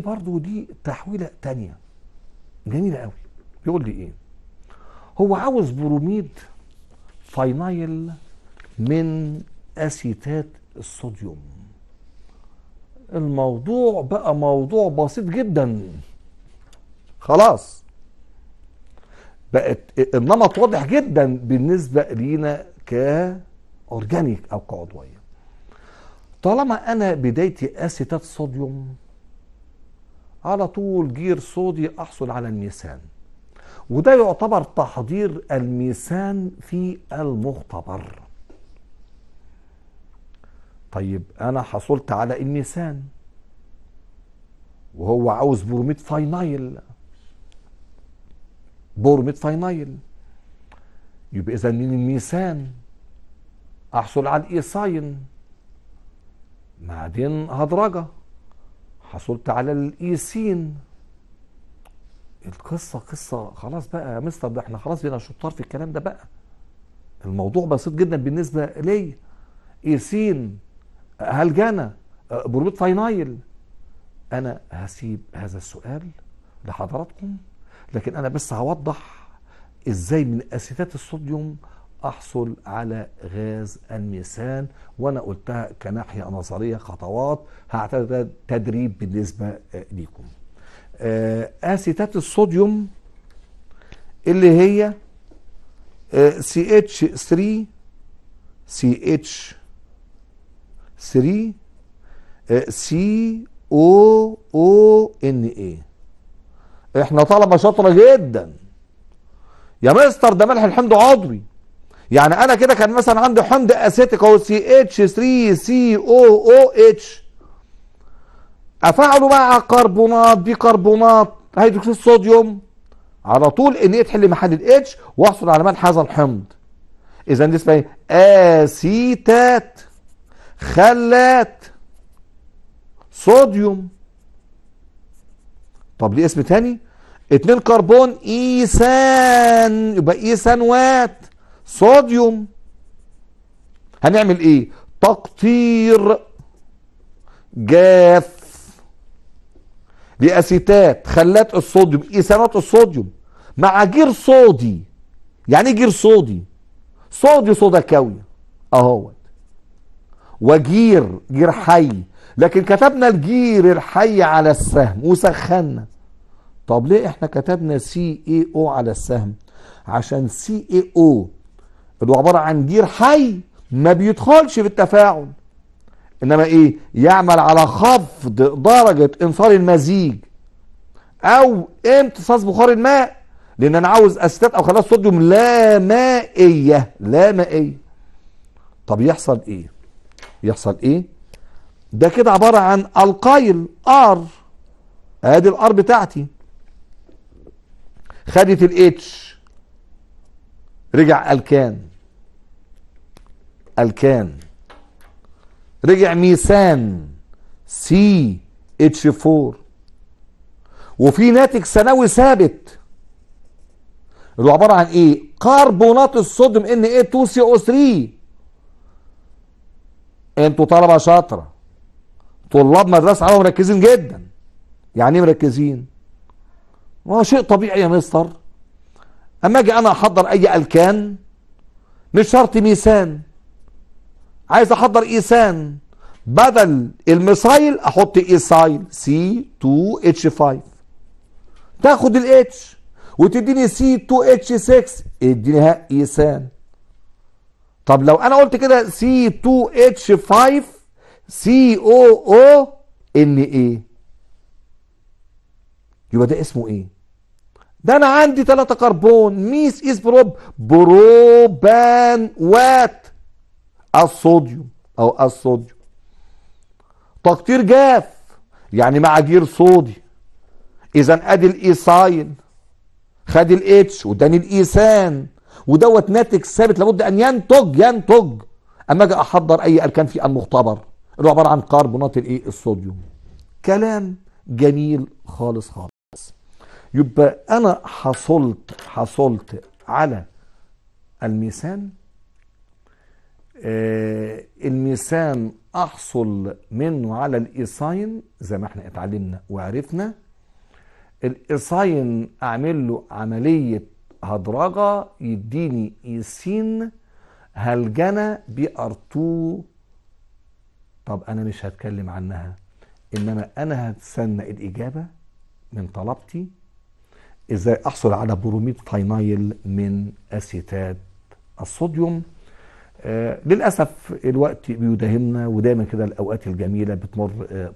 برضه دي تحويلة تانية جميلة قوي بيقول لي ايه هو عاوز بروميد فاينايل من اسيتات الصوديوم الموضوع بقى موضوع بسيط جدا خلاص بقت النمط واضح جدا بالنسبة لينا كأورجانيك أو كعضوية طالما أنا بدايتي أسيتات صوديوم على طول جير صودي احصل على الميسان وده يعتبر تحضير الميسان في المختبر طيب انا حصلت على الميسان وهو عاوز بروميد فاينايل بروميد فاينايل يبقى اذا من الميسان احصل على الايساين بعدين هدرجه حصلت على الايسين القصه قصه خلاص بقى يا مستر ده احنا خلاص بقينا شطار في الكلام ده بقى الموضوع بسيط جدا بالنسبه لي ايسين جانا بروبيت فاينايل انا هسيب هذا السؤال لحضراتكم لكن انا بس هوضح ازاي من اسيتات الصوديوم احصل على غاز الميثان وانا قلتها كناحيه نظريه خطوات هعتبرها تدريب بالنسبه ليكم آه، اسيتات الصوديوم اللي هي سي اتش 3 سي اتش 3 سي او او ان اي احنا طلبه شاطره جدا يا مستر ده ملح الحمض عضوي يعني انا كده كان مثلا عندي حمض اسيتيك اهو سي اتش 3 سي او او اتش افعله مع كربونات بيكربونات هيدروكسيد صوديوم على طول ان ايه تحل محل الاتش واحصل على من هذا الحمض اذا دي اسمها اسيتات خلات صوديوم طب ليه اسم تاني اتنين كربون ايثان يبقى وات صوديوم هنعمل ايه تقطير جاف لاسيتات خلات الصوديوم ايثانات الصوديوم مع جير صودي يعني ايه جير صودي صودي صودا كوي اهو وجير جير حي لكن كتبنا الجير الحي على السهم وسخنا طب ليه احنا كتبنا سي اي او على السهم عشان سي اي او فده عبارة عن جير حي ما بيدخلش في التفاعل انما ايه يعمل على خفض درجة انصار المزيج او امتصاص بخار الماء لان انا عاوز استات او خلاص صوديوم لا مائية لا مائية طب يحصل ايه يحصل ايه ده كده عبارة عن القايل ار ادي الار بتاعتي خدت الاتش رجع الكان الكان رجع ميثان سي اتش 4 وفي ناتج ثانوي ثابت اللي عباره عن ايه كربونات الصوديوم ان اي 2 سي او 3 انتوا طلبه شاطره طلاب مدرسه عامه مركزين جدا يعني ايه مركزين ما شيء طبيعي يا مستر اما اجي انا احضر اي الكان مش شرط ميسان عايز احضر ايسان بدل الميثايل احط ايسايل سي 2 اتش 5 تاخد الاتش وتديني سي 2 اتش 6 اديني ها ايسان طب لو انا قلت كده سي 2 اتش 5 سي او او ان اي يبقى ده اسمه ايه ده انا عندي 3 كربون ميس اس بروب بروبان وات الصوديوم او الصوديوم تقطير جاف يعني معادير صودي اذا ادي الايساين خد الاتش واداني الايسان ودوت ناتج ثابت لابد ان ينتج ينتج اما اجي احضر اي اركان في المختبر اللي عباره عن كربونات الايه الصوديوم كلام جميل خالص خالص يبقى انا حصلت حصلت على الميثان آه، الميسان احصل منه على الايساين زي ما احنا اتعلمنا وعرفنا الايساين اعمل له عمليه هدرجه يديني ايسين هلجنه بي ار 2 طب انا مش هتكلم عنها انما انا هتسنى الاجابه من طلبتي ازاي احصل على بروميد تاينايل من اسيتات الصوديوم آه، للأسف الوقت بيداهمنا ودايما كده الأوقات الجميلة بتمر بصعوبة آه،